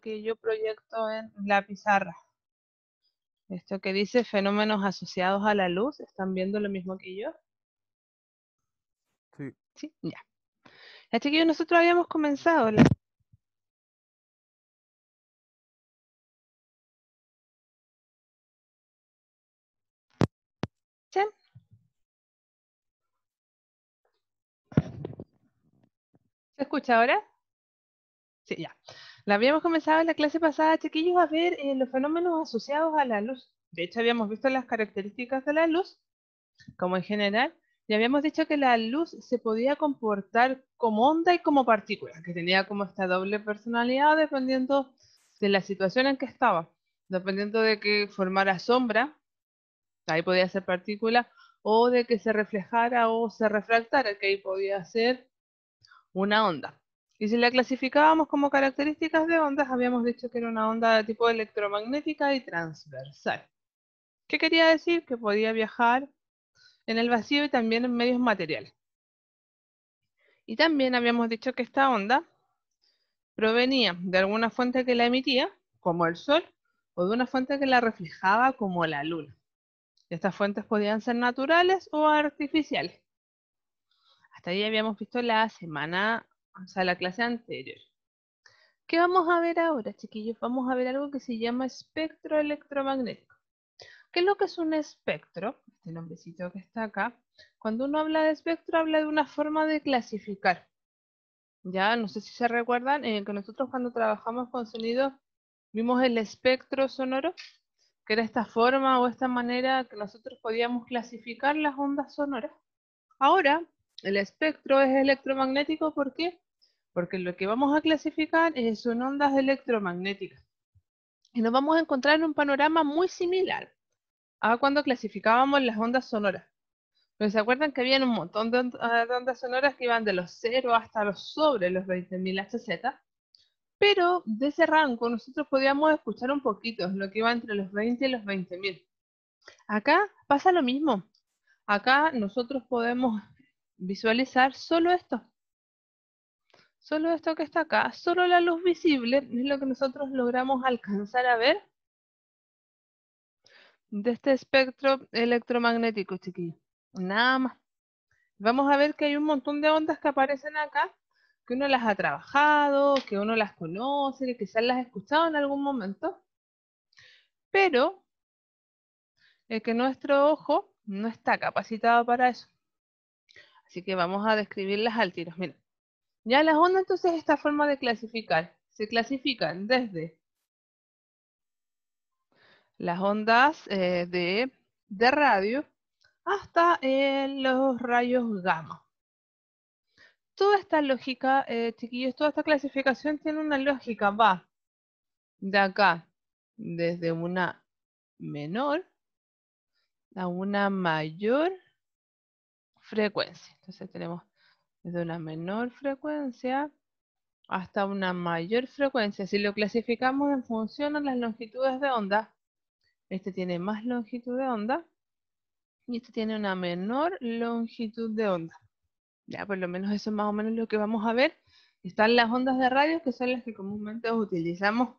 que yo proyecto en la pizarra. Esto que dice fenómenos asociados a la luz, ¿están viendo lo mismo que yo? Sí. Sí, ya. Así que nosotros habíamos comenzado la ¿Se escucha ahora? Sí, ya. La habíamos comenzado en la clase pasada, chiquillos, a ver eh, los fenómenos asociados a la luz. De hecho, habíamos visto las características de la luz, como en general, y habíamos dicho que la luz se podía comportar como onda y como partícula, que tenía como esta doble personalidad dependiendo de la situación en que estaba. Dependiendo de que formara sombra, ahí podía ser partícula, o de que se reflejara o se refractara, que ahí podía ser una onda. Y si la clasificábamos como características de ondas, habíamos dicho que era una onda de tipo electromagnética y transversal. ¿Qué quería decir? Que podía viajar en el vacío y también en medios materiales. Y también habíamos dicho que esta onda provenía de alguna fuente que la emitía, como el Sol, o de una fuente que la reflejaba, como la Luna. Estas fuentes podían ser naturales o artificiales. Hasta ahí habíamos visto la semana o sea, la clase anterior. ¿Qué vamos a ver ahora, chiquillos? Vamos a ver algo que se llama espectro electromagnético. ¿Qué es lo que es un espectro? Este nombrecito que está acá. Cuando uno habla de espectro, habla de una forma de clasificar. Ya, no sé si se recuerdan eh, que nosotros cuando trabajamos con sonidos vimos el espectro sonoro, que era esta forma o esta manera que nosotros podíamos clasificar las ondas sonoras. Ahora el espectro es electromagnético, ¿por qué? Porque lo que vamos a clasificar es, son ondas electromagnéticas. Y nos vamos a encontrar en un panorama muy similar a cuando clasificábamos las ondas sonoras. se acuerdan que había un montón ah, de ondas sonoras que iban de los 0 hasta los sobre los 20.000 HZ. Pero de ese rango nosotros podíamos escuchar un poquito, lo que iba entre los 20 y los 20.000. Acá pasa lo mismo. Acá nosotros podemos visualizar solo esto. Solo esto que está acá, solo la luz visible es lo que nosotros logramos alcanzar a ver de este espectro electromagnético, chiquillo, Nada más. Vamos a ver que hay un montón de ondas que aparecen acá, que uno las ha trabajado, que uno las conoce, que quizás las ha escuchado en algún momento, pero que nuestro ojo no está capacitado para eso. Así que vamos a describirlas al tiro. Mira, ya las ondas entonces esta forma de clasificar. Se clasifican desde las ondas eh, de, radio hasta eh, los rayos gamma. Toda esta lógica, eh, chiquillos, toda esta clasificación tiene una lógica, va de acá, desde una menor a una mayor frecuencia. Entonces tenemos desde una menor frecuencia hasta una mayor frecuencia. Si lo clasificamos en función a las longitudes de onda, este tiene más longitud de onda y este tiene una menor longitud de onda. Ya, por lo menos eso es más o menos lo que vamos a ver. Están las ondas de radio, que son las que comúnmente utilizamos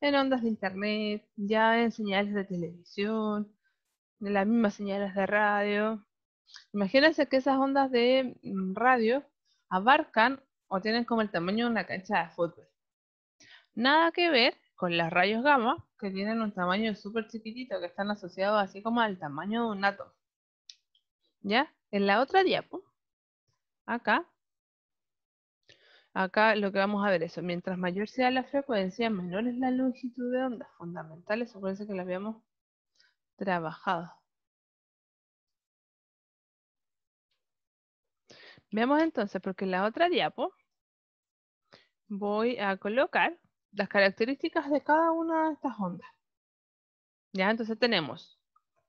en ondas de internet, ya en señales de televisión, en las mismas señales de radio, Imagínense que esas ondas de mm, radio abarcan o tienen como el tamaño de una cancha de fútbol. Nada que ver con las rayos gamma, que tienen un tamaño súper chiquitito, que están asociados así como al tamaño de un átomo. ¿Ya? En la otra diapo, acá, acá lo que vamos a ver es, mientras mayor sea la frecuencia, menor es la longitud de onda fundamentales, parece que lo habíamos trabajado. Veamos entonces, porque en la otra diapo voy a colocar las características de cada una de estas ondas. Ya, entonces tenemos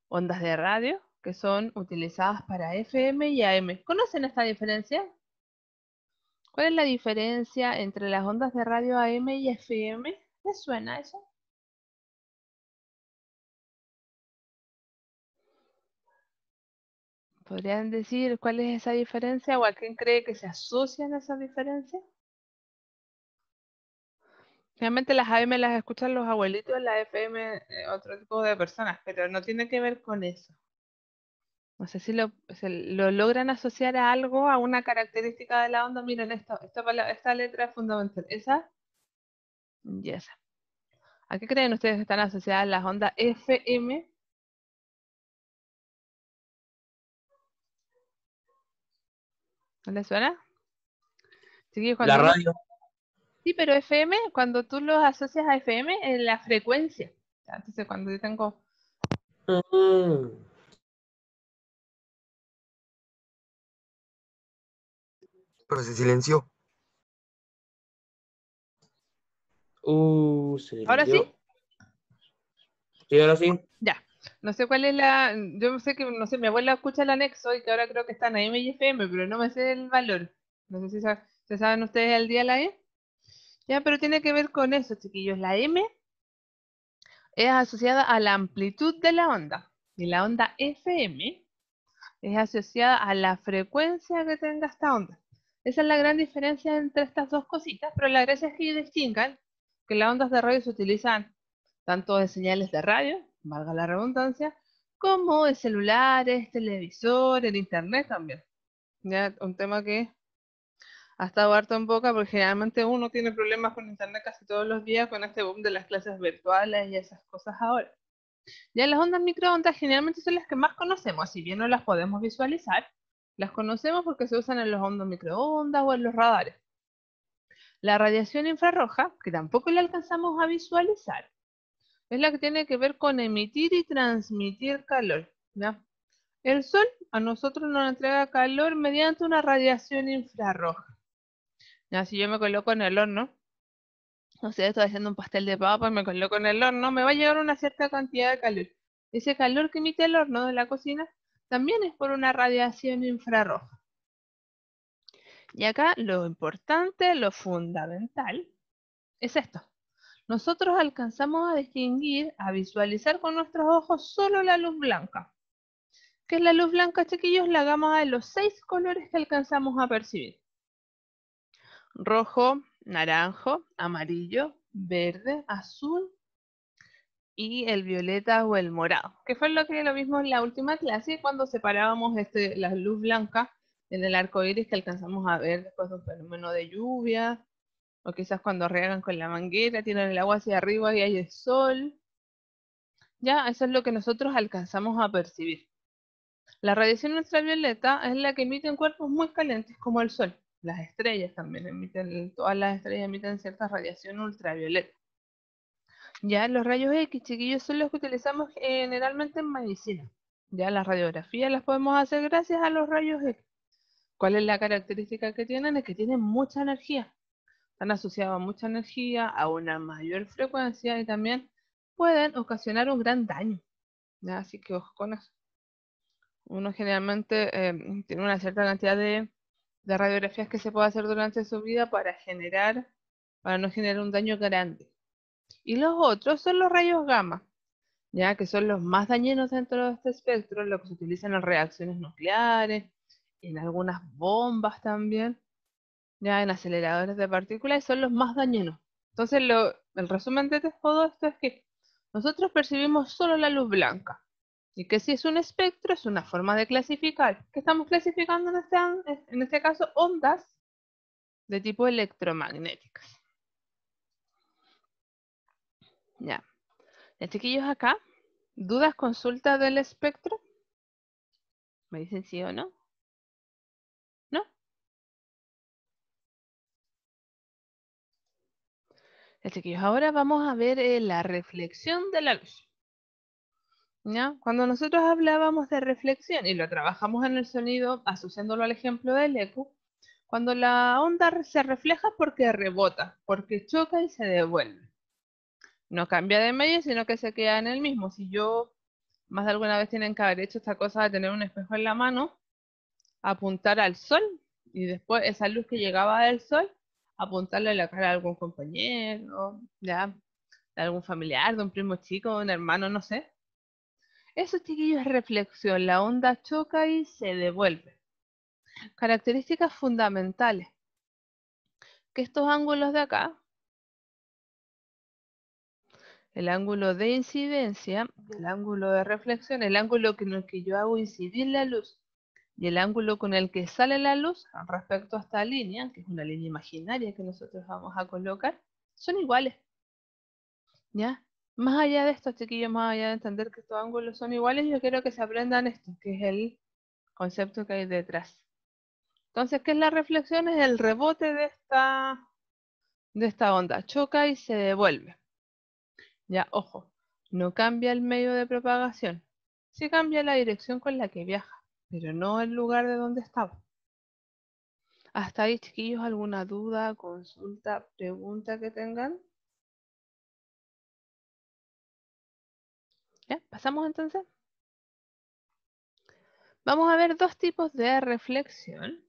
ondas de radio que son utilizadas para FM y AM. ¿Conocen esta diferencia? ¿Cuál es la diferencia entre las ondas de radio AM y FM? ¿Les suena eso? ¿Podrían decir cuál es esa diferencia o a quién cree que se asocian esas diferencias? Realmente las AM las escuchan los abuelitos, las FM eh, otro tipo de personas, pero no tiene que ver con eso. No sé si lo, logran asociar a algo, a una característica de la onda. Miren esto, esta, esta letra es fundamental. Esa y esa. ¿A qué creen ustedes que están asociadas las ondas FM? ¿No le suena? la radio. Sí, pero FM, cuando tú los asocias a FM, es la frecuencia. Entonces, cuando yo tengo... Mm. Pero se silenció. Uh, ¿Ahora sí? Sí, ahora sí. No sé cuál es la. Yo sé que, no sé, mi abuela escucha el anexo y que ahora creo que está en M y FM, pero no me sé el valor. No sé si ¿se saben ustedes al día la E. Ya, pero tiene que ver con eso, chiquillos. La M es asociada a la amplitud de la onda. Y la onda FM es asociada a la frecuencia que tenga esta onda. Esa es la gran diferencia entre estas dos cositas, pero la gracia es que distingan que las ondas de radio se utilizan tanto de señales de radio valga la redundancia, como de celulares, televisores, el internet también. Ya, un tema que ha estado harto en boca porque generalmente uno tiene problemas con internet casi todos los días con este boom de las clases virtuales y esas cosas ahora. Ya las ondas microondas generalmente son las que más conocemos, si bien no las podemos visualizar, las conocemos porque se usan en los ondas microondas o en los radares. La radiación infrarroja, que tampoco la alcanzamos a visualizar, es la que tiene que ver con emitir y transmitir calor. El sol a nosotros nos entrega calor mediante una radiación infrarroja. Si yo me coloco en el horno, no sea, estoy haciendo un pastel de papa y me coloco en el horno, me va a llegar una cierta cantidad de calor. Ese calor que emite el horno de la cocina también es por una radiación infrarroja. Y acá lo importante, lo fundamental, es esto nosotros alcanzamos a distinguir, a visualizar con nuestros ojos solo la luz blanca. ¿Qué es la luz blanca, chiquillos? La gama de los seis colores que alcanzamos a percibir. Rojo, naranjo, amarillo, verde, azul y el violeta o el morado, que fue lo que lo vimos en la última clase cuando separábamos este, la luz blanca en el arco iris que alcanzamos a ver después de un fenómeno de lluvia, o quizás cuando riegan con la manguera, tiran el agua hacia arriba y hay el sol. Ya, eso es lo que nosotros alcanzamos a percibir. La radiación ultravioleta es la que emiten cuerpos muy calientes como el sol. Las estrellas también emiten, todas las estrellas emiten cierta radiación ultravioleta. Ya los rayos X, chiquillos, son los que utilizamos generalmente en medicina. Ya las radiografías las podemos hacer gracias a los rayos X. ¿Cuál es la característica que tienen? Es que tienen mucha energía. Están asociados a mucha energía, a una mayor frecuencia y también pueden ocasionar un gran daño. Así que ojo con eso. Uno generalmente em, tiene una cierta cantidad de, radiografías que se puede hacer durante su vida para generar, para no generar un daño grande. Y los otros son los rayos gamma, ya que son los más dañinos dentro de este espectro, los que se utilizan en reacciones nucleares, en algunas bombas también, ya en aceleradores de partículas son los más dañinos. Entonces, el resumen de todo esto es que nosotros percibimos solo la luz blanca y que si es un espectro es una forma de clasificar, que estamos clasificando este en este, caso ondas de tipo electromagnéticas. Ya. Ya chiquillos acá, ¿dudas, consultas del espectro? ¿Me dicen sí o no? ahora vamos a ver eh, la reflexión de la luz. Cuando nosotros hablábamos de reflexión y lo trabajamos en el sonido, asociándolo al ejemplo del eco, cuando la onda se refleja porque rebota, porque choca y se devuelve. No cambia de medio, sino que se queda en el mismo. Si yo, más de alguna vez tienen que haber hecho esta cosa de tener un espejo en la mano, apuntar al sol y después esa luz que llegaba del sol apuntarle en la cara a algún compañero, de algún familiar, de un primo chico, un hermano, no sé. Eso, chiquillos, es reflexión. La onda choca y se devuelve. Características fundamentales. Que estos ángulos de acá, el ángulo de incidencia, el ángulo de reflexión, el ángulo en el que yo hago incidir la luz, y el ángulo con el que sale la luz respecto a esta línea, que es una línea imaginaria que nosotros vamos a colocar, son iguales. ¿Ya? Más allá de esto, chiquillos, más allá de entender que estos ángulos son iguales, yo quiero que se aprendan esto, que es el concepto que hay detrás. Entonces, ¿qué es la reflexión? Es el rebote de esta, de esta onda. Choca y se devuelve. Ya, ojo, no cambia el medio de propagación. Sí cambia la dirección con la que viaja pero no el lugar de donde estaba. Hasta ahí, chiquillos, alguna duda, consulta, pregunta que tengan. ¿Ya? ¿Pasamos entonces? Vamos a ver dos tipos de reflexión.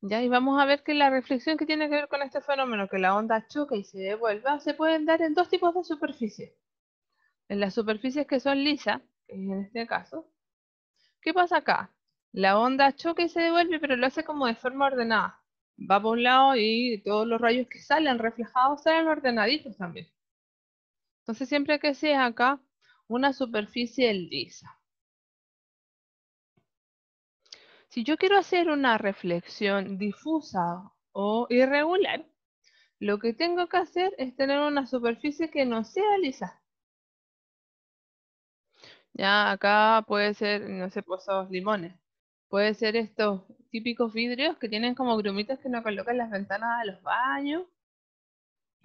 Ya, y vamos a ver que la reflexión que tiene que ver con este fenómeno, que la onda choca y se devuelva, se pueden dar en dos tipos de superficies. En las superficies que son lisas, que es en este caso, ¿Qué pasa acá? La onda choca y se devuelve, pero lo hace como de forma ordenada. Va por un lado y todos los rayos que salen reflejados salen ordenaditos también. Entonces siempre que sea acá una superficie lisa. Si yo quiero hacer una reflexión difusa o irregular, lo que tengo que hacer es tener una superficie que no sea lisa. Ya acá puede ser, no sé, posados pues, limones. Puede ser estos típicos vidrios que tienen como grumitas que no colocan las ventanas de los baños.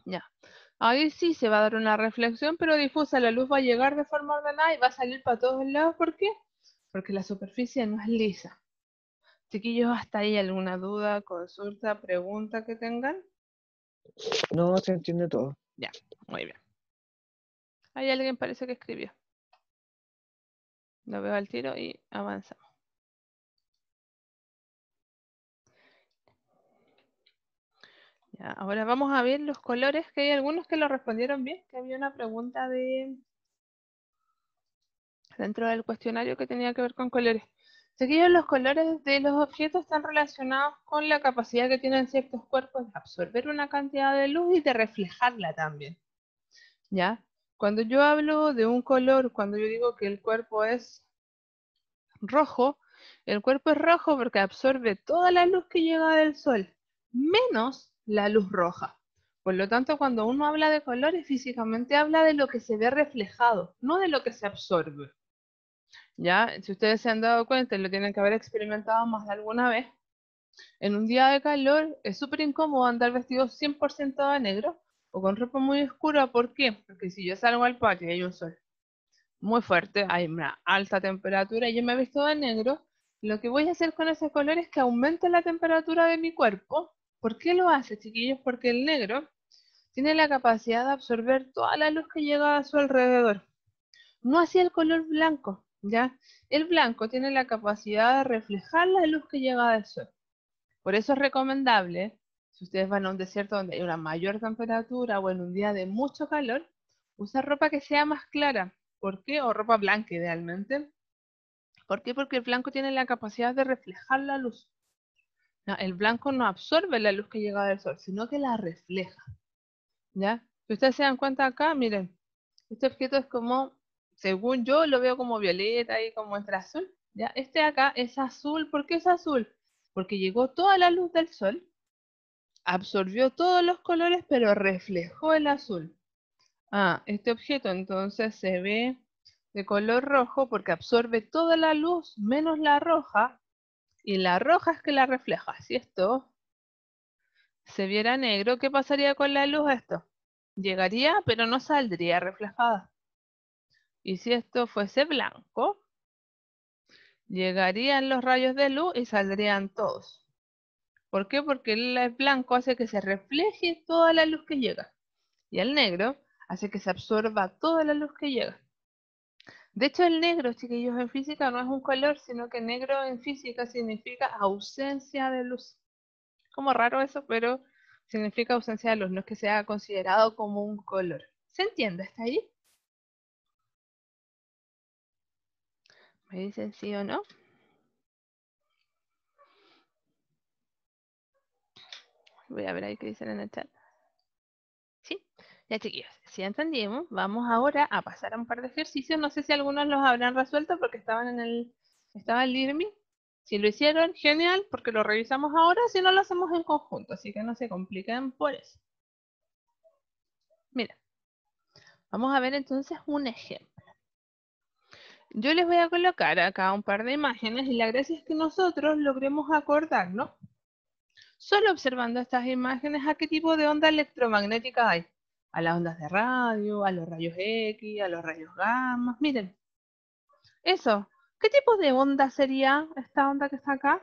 Ya. Ahí sí se va a dar una reflexión, pero difusa, la luz va a llegar de forma ordenada y va a salir para todos lados. ¿Por qué? Porque la superficie no es lisa. Chiquillos, ¿hasta ahí alguna duda, consulta, pregunta que tengan? No, se entiende todo. Ya, muy bien. Hay alguien parece que escribió. Lo veo al tiro y avanzamos. Ya, ahora vamos a ver los colores, que hay algunos que lo respondieron bien, que había una pregunta de dentro del cuestionario que tenía que ver con colores. Seguidos, los colores de los objetos están relacionados con la capacidad que tienen ciertos cuerpos de absorber una cantidad de luz y de reflejarla también. ¿Ya? Cuando yo hablo de un color, cuando yo digo que el cuerpo es rojo, el cuerpo es rojo porque absorbe toda la luz que llega del sol, menos la luz roja. Por lo tanto, cuando uno habla de colores, físicamente habla de lo que se ve reflejado, no de lo que se absorbe. Ya, si ustedes se han dado cuenta, lo tienen que haber experimentado más de alguna vez. En un día de calor es súper incómodo andar vestido 100% de negro o con ropa muy oscura. ¿Por qué? Porque si yo salgo al patio y hay un sol muy fuerte, hay una alta temperatura y yo me he visto de negro, lo que voy a hacer con ese color es que aumente la temperatura de mi cuerpo. ¿Por qué lo hace, chiquillos? Porque el negro tiene la capacidad de absorber toda la luz que llega a su alrededor. No así el color blanco, ¿ya? El blanco tiene la capacidad de reflejar la luz que llega del sol. Por eso es recomendable si ustedes van a un desierto donde hay una mayor temperatura o en un día de mucho calor, usa ropa que sea más clara. ¿Por qué? O ropa blanca idealmente. ¿Por qué? Porque el blanco tiene la capacidad de reflejar la luz. el blanco no absorbe la luz que llega del sol, sino que la refleja. ¿Ya? Si ustedes se dan cuenta acá, miren, este objeto es como, según yo lo veo como violeta y como entre azul. ¿ya? Este acá es azul, ¿por qué es azul? Porque llegó toda la luz del sol absorbió todos los colores, pero reflejó el azul. Ah, este objeto entonces se ve de color rojo porque absorbe toda la luz menos la roja y la roja es que la refleja. Si esto se viera negro, ¿qué pasaría con la luz esto? Llegaría, pero no saldría reflejada. Y si esto fuese blanco, llegarían los rayos de luz y saldrían todos. ¿Por qué? Porque el blanco hace que se refleje toda la luz que llega. Y el negro hace que se absorba toda la luz que llega. De hecho, el negro, chiquillos, en física no es un color, sino que negro en física significa ausencia de luz. Como raro eso, pero significa ausencia de luz, no es que sea considerado como un color. ¿Se entiende? ¿Está ahí? ¿Me dicen sí o no? Voy a ver ahí qué dicen en el chat. ¿Sí? Ya chiquillos, si entendimos, vamos ahora a pasar a un par de ejercicios. No sé si algunos los habrán resuelto porque estaban en el, estaba el IRMI. Si lo hicieron, genial, porque lo revisamos ahora, si no lo hacemos en conjunto, así que no se compliquen por eso. Mira, vamos a ver entonces un ejemplo. Yo les voy a colocar acá un par de imágenes y la gracia es que nosotros logremos acordarnos Solo observando estas imágenes, ¿a qué tipo de onda electromagnética hay? A las ondas de radio, a los rayos X, a los rayos gamma. Miren, eso. ¿Qué tipo de onda sería esta onda que está acá?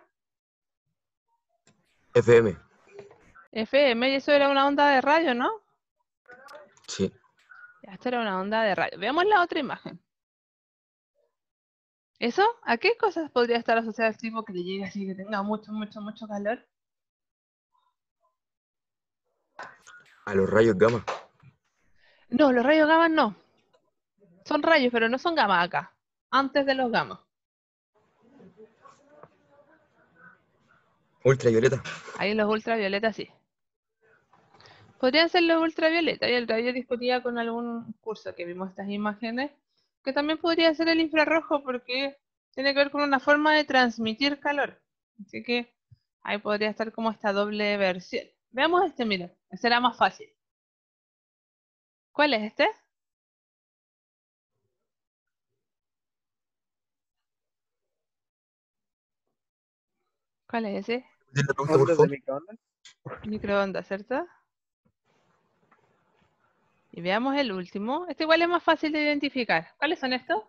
FM. FM, y eso era una onda de radio, ¿no? Sí. Esta era una onda de radio. Veamos la otra imagen. ¿Eso? ¿A qué cosas podría estar asociado el tipo que le llegue así, que tenga mucho, mucho, mucho calor? ¿A los rayos gamma? No, los rayos gamma no. Son rayos, pero no son gamma acá. Antes de los gamma. Ultravioleta. Ahí los ultravioletas sí. Podrían ser los ultravioletas. Y el radio discutía con algún curso que vimos estas imágenes, que también podría ser el infrarrojo porque tiene que ver con una forma de transmitir calor. Así que ahí podría estar como esta doble versión. Veamos este, mira. Será más fácil. ¿Cuál es este? ¿Cuál es ese? ¿Microondas, microondas? cierto Y veamos el último. Este igual es más fácil de identificar. ¿Cuáles son estos?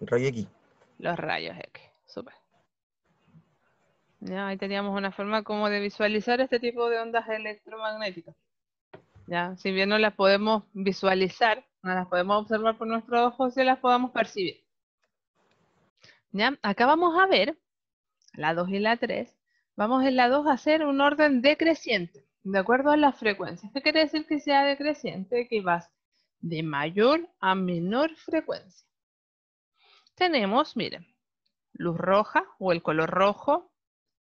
Rayo X. Los rayos X. Súper. Ahí teníamos una forma como de visualizar este tipo de ondas electromagnéticas. ¿ya? Si bien no las podemos visualizar, no las podemos observar por nuestros ojos, si las podemos percibir. ¿Ya? Acá vamos a ver, la 2 y la 3, vamos en la 2 a hacer un orden decreciente, de acuerdo a las frecuencias. ¿Qué quiere decir que sea decreciente? Que vas de mayor a menor frecuencia. Tenemos, miren, luz roja o el color rojo,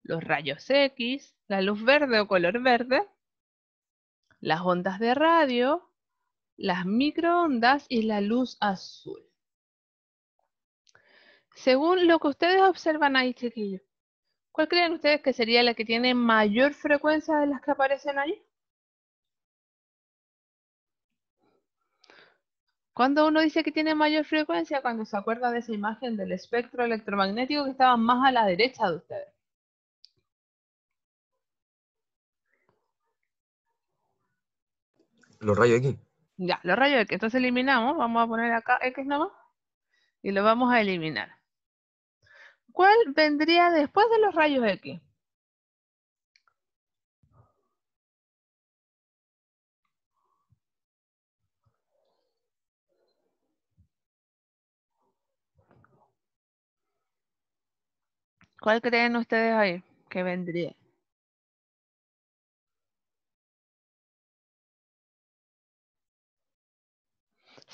los rayos X, la luz verde o color verde, las ondas de radio, las microondas y la luz azul. Según lo que ustedes observan ahí, chiquillos, ¿cuál creen ustedes que sería la que tiene mayor frecuencia de las que aparecen ahí? Cuando uno dice que tiene mayor frecuencia, cuando se acuerda de esa imagen del espectro electromagnético que estaba más a la derecha de ustedes. Los rayos X. Ya, los rayos X. Entonces eliminamos, vamos a poner acá X nomás y lo vamos a eliminar. ¿Cuál vendría después de los rayos X? ¿Cuál creen ustedes ahí que vendría?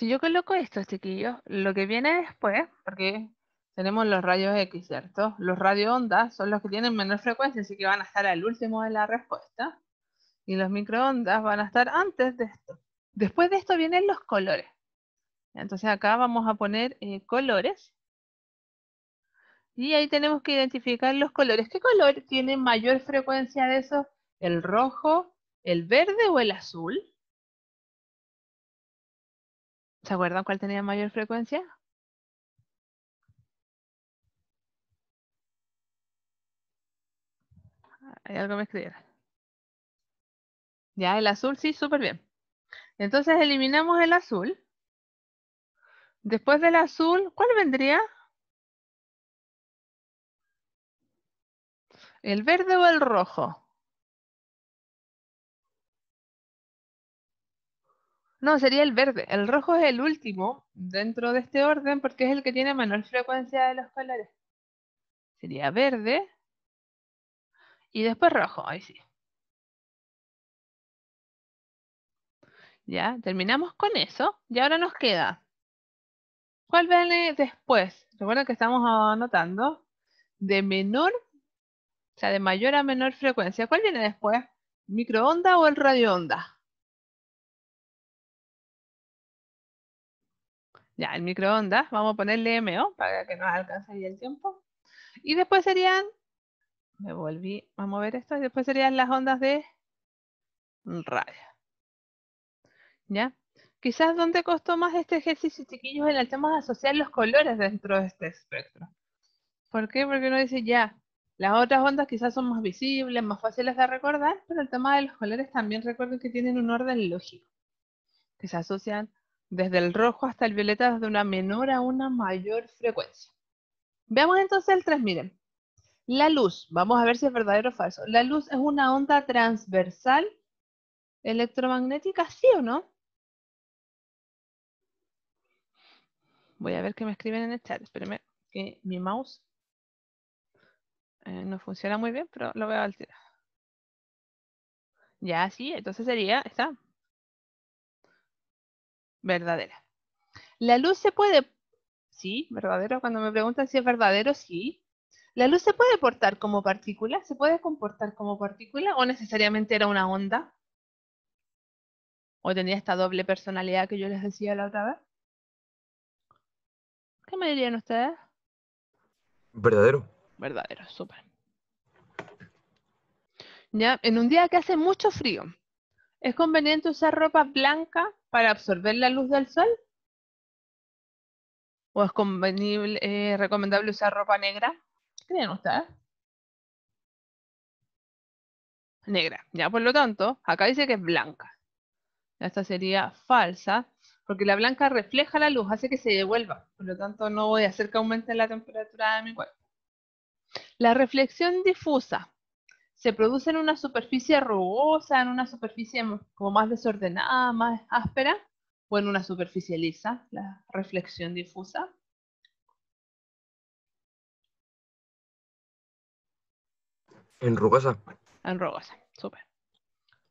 si yo coloco esto, chiquillos, lo que viene después, porque tenemos los rayos X, ¿cierto? Los radioondas son los que tienen menor frecuencia, así que van a estar al último de la respuesta. Y los microondas van a estar antes de esto. Después de esto vienen los colores. Entonces acá vamos a poner eh, colores. Y ahí tenemos que identificar los colores. ¿Qué color tiene mayor frecuencia de esos? ¿El rojo, el verde o el azul? ¿Se acuerdan cuál tenía mayor frecuencia? Hay algo me escribieron. Ya, el azul sí, súper bien. Entonces eliminamos el azul. Después del azul, ¿cuál vendría? ¿El verde o el rojo? No, sería el verde. El rojo es el último dentro de este orden porque es el que tiene menor frecuencia de los colores. Sería verde. Y después rojo, ahí sí. Ya, terminamos con eso. Y ahora nos queda. ¿Cuál viene después? Recuerda que estamos anotando. De menor, o sea, de mayor a menor frecuencia. ¿Cuál viene después? ¿Microonda o el radioonda? Ya, el microondas, vamos a ponerle MO para que nos alcance ahí el tiempo. Y después serían, me volví a mover esto, y después serían las ondas de radio. ¿Ya? Quizás donde costó más este ejercicio, chiquillos, en el tema de asociar los colores dentro de este espectro. ¿Por qué? Porque uno dice, ya, las otras ondas quizás son más visibles, más fáciles de recordar, pero el tema de los colores también recuerden que tienen un orden lógico, que se asocian desde el rojo hasta el violeta, desde una menor a una mayor frecuencia. Veamos entonces el 3, miren. La luz, vamos a ver si es verdadero o falso. La luz es una onda transversal electromagnética, ¿sí o no? Voy a ver qué me escriben en el chat. Espérenme que mi mouse eh, no funciona muy bien, pero lo veo. a alterar. Ya, sí, entonces sería, está, verdadera. La luz se puede, sí, verdadero, cuando me preguntan si es verdadero, sí. La luz se puede portar como partícula, se puede comportar como partícula o necesariamente era una onda. O tenía esta doble personalidad que yo les decía la otra vez. ¿Qué me dirían ustedes? Verdadero. Verdadero, súper. ¿Ya? En un día que hace mucho frío, es conveniente usar ropa blanca para absorber la luz del sol? ¿O es eh, recomendable usar ropa negra? ¿Creen ustedes? Negra. Ya, por lo tanto, acá dice que es blanca. Esta sería falsa, porque la blanca refleja la luz, hace que se devuelva. Por lo tanto, no voy a hacer que aumente la temperatura de mi cuerpo. La reflexión difusa se produce en una superficie rugosa, en una superficie como más desordenada, más áspera, o en una superficie lisa, la reflexión difusa. En rugosa. En rugosa, súper.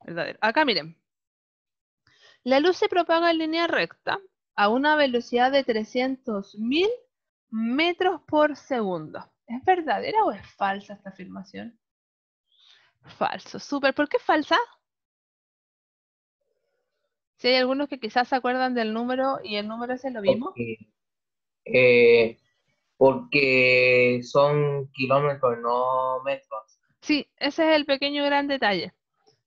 Verdadero. Acá miren. La luz se propaga en línea recta a una velocidad de 300.000 metros por segundo. ¿Es verdadera o es falsa esta afirmación? Falso, súper. ¿Por qué falsa? Si hay algunos que quizás se acuerdan del número y el número es lo mismo. Eh, porque son kilómetros, no metros. Sí, ese es el pequeño gran detalle.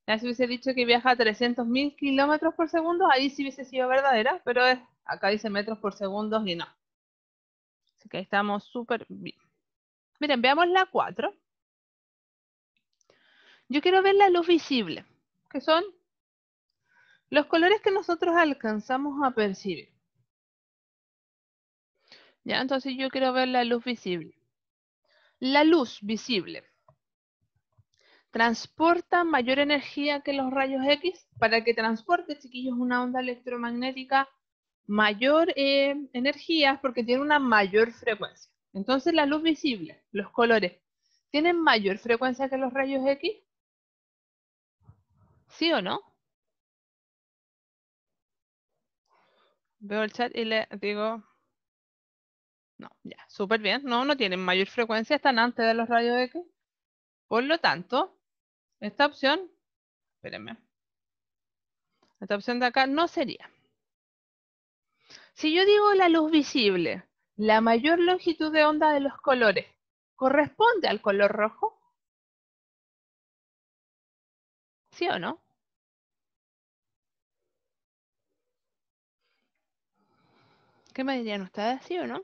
Ya si hubiese dicho que viaja a 300.000 kilómetros por segundo, ahí sí hubiese sido verdadera, pero acá dice metros por segundo y no. Así que ahí estamos súper bien. Miren, veamos la 4. Yo quiero ver la luz visible, que son los colores que nosotros alcanzamos a percibir. Ya, entonces yo quiero ver la luz visible. La luz visible transporta mayor energía que los rayos X. Para que transporte, chiquillos, una onda electromagnética mayor eh, energía porque tiene una mayor frecuencia. Entonces la luz visible, los colores, ¿tienen mayor frecuencia que los rayos X? ¿Sí o no? Veo el chat y le digo... No, ya, súper bien. No, no tienen mayor frecuencia, están antes de los rayos X. Por lo tanto, esta opción... Espérenme. Esta opción de acá no sería. Si yo digo la luz visible, la mayor longitud de onda de los colores, ¿corresponde al color rojo? ¿Sí o no? ¿Qué me dirían ustedes? ¿Sí o no?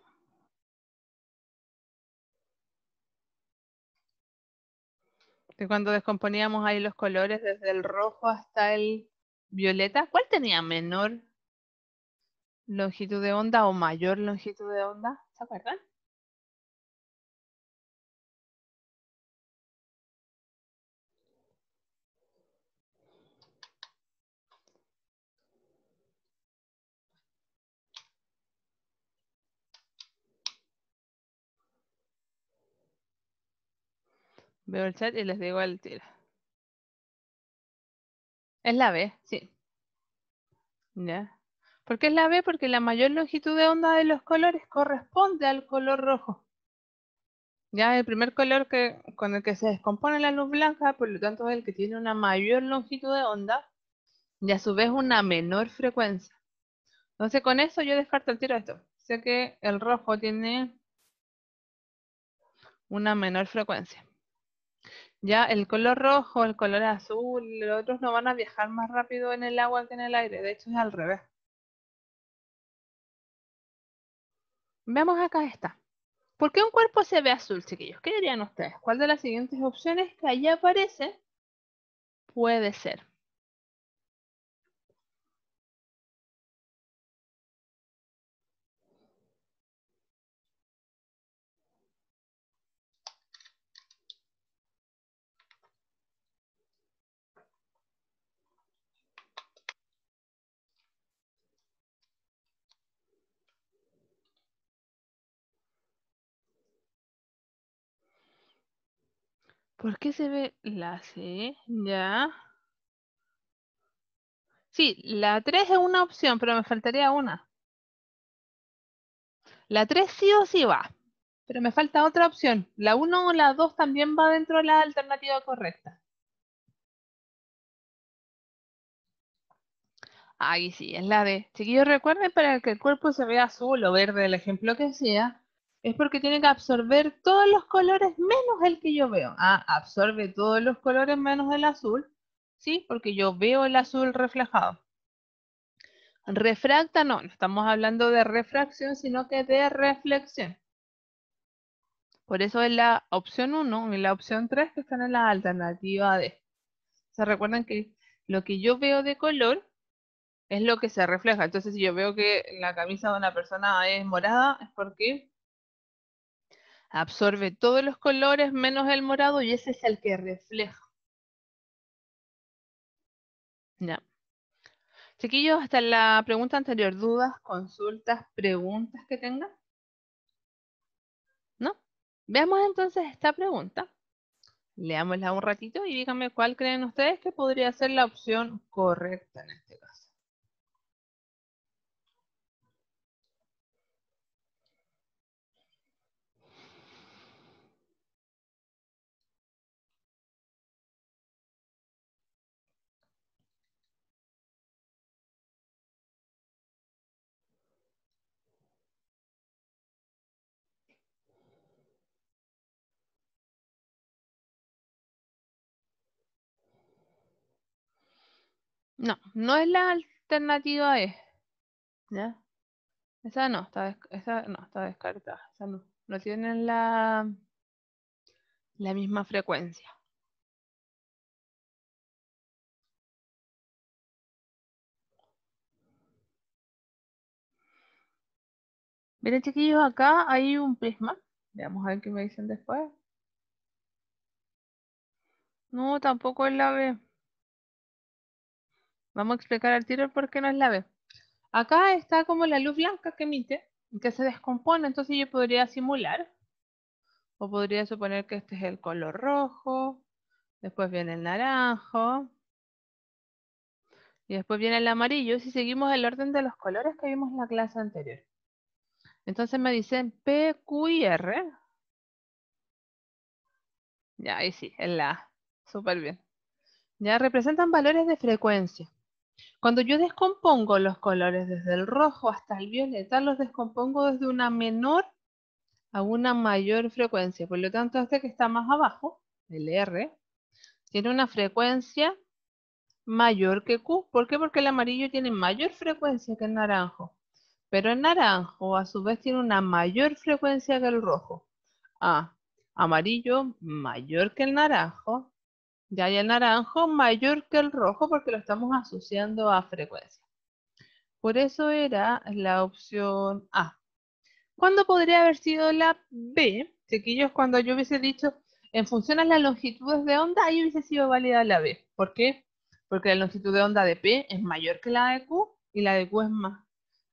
Que cuando descomponíamos ahí los colores, desde el rojo hasta el violeta, ¿cuál tenía menor longitud de onda o mayor longitud de onda? ¿Se acuerdan? Veo el chat y les digo el tiro. Es la B, sí. ¿Ya? ¿Por qué es la B? Porque la mayor longitud de onda de los colores corresponde al color rojo. Ya el primer color que, con el que se descompone la luz blanca, por lo tanto es el que tiene una mayor longitud de onda y a su vez una menor frecuencia. Entonces con eso yo descarto el tiro esto. sé que el rojo tiene una menor frecuencia. Ya el color rojo, el color azul, los otros no van a viajar más rápido en el agua que en el aire, de hecho es al revés. Veamos acá esta. ¿Por qué un cuerpo se ve azul, chiquillos? ¿Qué dirían ustedes? ¿Cuál de las siguientes opciones que allí aparece puede ser? ¿Por qué se ve la C? Ya. Sí, la 3 es una opción, pero me faltaría una. La 3 sí o sí va, pero me falta otra opción. La 1 o la 2 también va dentro de la alternativa correcta. Ahí sí, es la D. Chiquillos, recuerden para que el cuerpo se vea azul o verde, el ejemplo que sea, es porque tiene que absorber todos los colores menos el que yo veo. Ah, absorbe todos los colores menos el azul, ¿sí? Porque yo veo el azul reflejado. Refracta, no, no estamos hablando de refracción, sino que de reflexión. Por eso es la opción 1 y la opción 3 que están en la alternativa D. ¿Se recuerdan que lo que yo veo de color es lo que se refleja? Entonces, si yo veo que la camisa de una persona es morada, es porque absorbe todos los colores menos el morado y ese es el que refleja. Ya. Chiquillos, hasta la pregunta anterior, dudas, consultas, preguntas que tengan. ¿No? Veamos entonces esta pregunta. Leámosla un ratito y díganme cuál creen ustedes que podría ser la opción correcta en este caso. No, no es la alternativa E. Esa no, está, esa no, está descartada. no. tienen la, la misma frecuencia. Miren chiquillos, acá hay un prisma. Veamos a ver qué me dicen después. No, tampoco es la B. Vamos a explicar al tiro por qué no es la B. Acá está como la luz blanca que emite, que se descompone, entonces yo podría simular. O podría suponer que este es el color rojo, después viene el naranjo, y después viene el amarillo, si seguimos el orden de los colores que vimos en la clase anterior. Entonces me dicen P, Q y R. Ya, ahí sí, en la A. Súper bien. Ya representan valores de frecuencia. Cuando yo descompongo los colores desde el rojo hasta el violeta, los descompongo desde una menor a una mayor frecuencia. Por lo tanto, este que está más abajo, el R, tiene una frecuencia mayor que Q. ¿Por qué? Porque el amarillo tiene mayor frecuencia que el naranjo. Pero el naranjo a su vez tiene una mayor frecuencia que el rojo. A, amarillo mayor que el naranjo ya hay el naranjo mayor que el rojo porque lo estamos asociando a frecuencia. Por eso era la opción A. ¿Cuándo podría haber sido la B? Chiquillos, cuando yo hubiese dicho en función a las longitudes de onda, ahí hubiese sido válida la B. ¿Por qué? Porque la longitud de onda de P es mayor que la de Q y la de Q es más.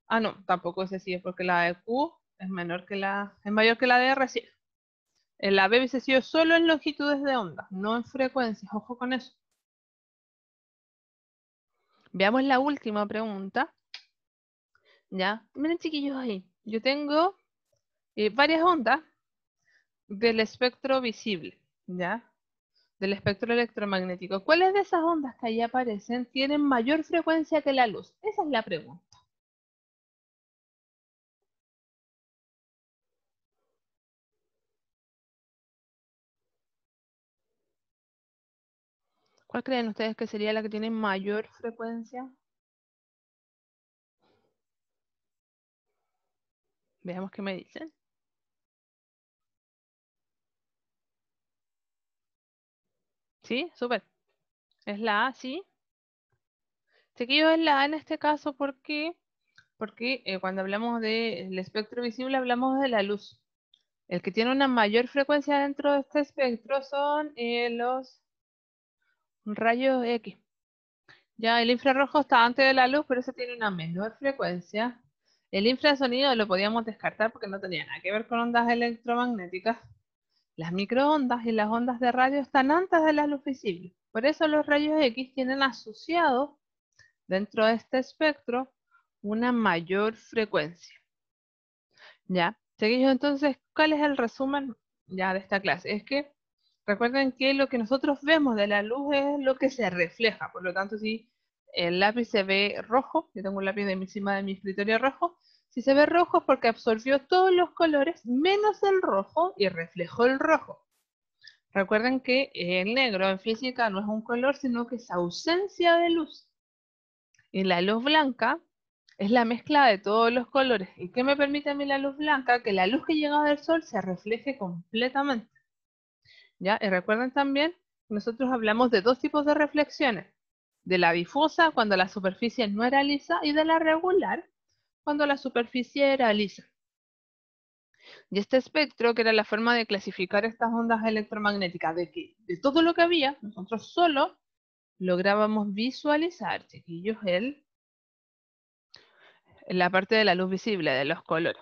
Ah, no, tampoco es así, es porque la de Q es menor que la, es mayor que la de R, sí. La B se solo en longitudes de onda, no en frecuencias. Ojo con eso. Veamos la última pregunta. Ya, miren chiquillos ahí. Yo tengo eh, varias ondas del espectro visible, ¿ya? Del espectro electromagnético. ¿Cuáles de esas ondas que ahí aparecen tienen mayor frecuencia que la luz? Esa es la pregunta. creen ustedes que sería la que tiene mayor frecuencia? Veamos qué me dicen. Sí, súper. Es la A, sí. Seguido es la A en este caso, ¿por qué? Porque eh, cuando hablamos del espectro visible hablamos de la luz. El que tiene una mayor frecuencia dentro de este espectro son eh, los rayo X. Ya, el infrarrojo está antes de la luz, pero ese tiene una menor frecuencia. El infrasonido lo podíamos descartar porque no tenía nada que ver con ondas electromagnéticas. Las microondas y las ondas de radio están antes de la luz visible. Por eso los rayos X tienen asociado dentro de este espectro una mayor frecuencia. ¿Ya? Seguimos entonces, ¿cuál es el resumen ya de esta clase? Es que Recuerden que lo que nosotros vemos de la luz es lo que se refleja, por lo tanto si el lápiz se ve rojo, yo tengo un lápiz encima de mi escritorio rojo, si se ve rojo es porque absorbió todos los colores menos el rojo y reflejó el rojo. Recuerden que el negro en física no es un color, sino que es ausencia de luz. Y la luz blanca es la mezcla de todos los colores. ¿Y qué me permite a mí la luz blanca? Que la luz que llega del sol se refleje completamente. ¿ya? Y recuerden también, nosotros hablamos de dos tipos de reflexiones, de la difusa cuando la superficie no era lisa y de la regular cuando la superficie era lisa. Y este espectro, que era la forma de clasificar estas ondas electromagnéticas, de que de todo lo que había, nosotros solo lográbamos visualizar, chiquillos, el, la parte de la luz visible, de los colores.